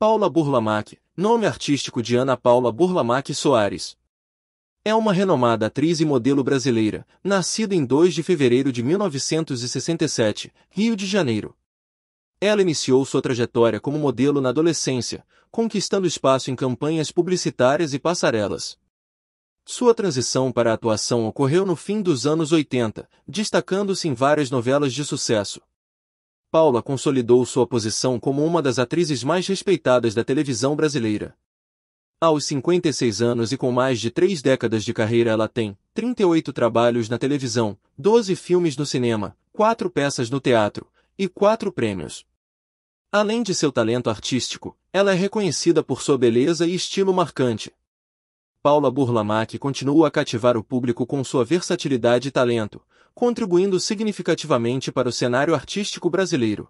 Paula Burlamac, nome artístico de Ana Paula Burlamac Soares. É uma renomada atriz e modelo brasileira, nascida em 2 de fevereiro de 1967, Rio de Janeiro. Ela iniciou sua trajetória como modelo na adolescência, conquistando espaço em campanhas publicitárias e passarelas. Sua transição para a atuação ocorreu no fim dos anos 80, destacando-se em várias novelas de sucesso, Paula consolidou sua posição como uma das atrizes mais respeitadas da televisão brasileira. Aos 56 anos e com mais de três décadas de carreira, ela tem 38 trabalhos na televisão, 12 filmes no cinema, 4 peças no teatro e 4 prêmios. Além de seu talento artístico, ela é reconhecida por sua beleza e estilo marcante. Paula Burlamac continua a cativar o público com sua versatilidade e talento, contribuindo significativamente para o cenário artístico brasileiro.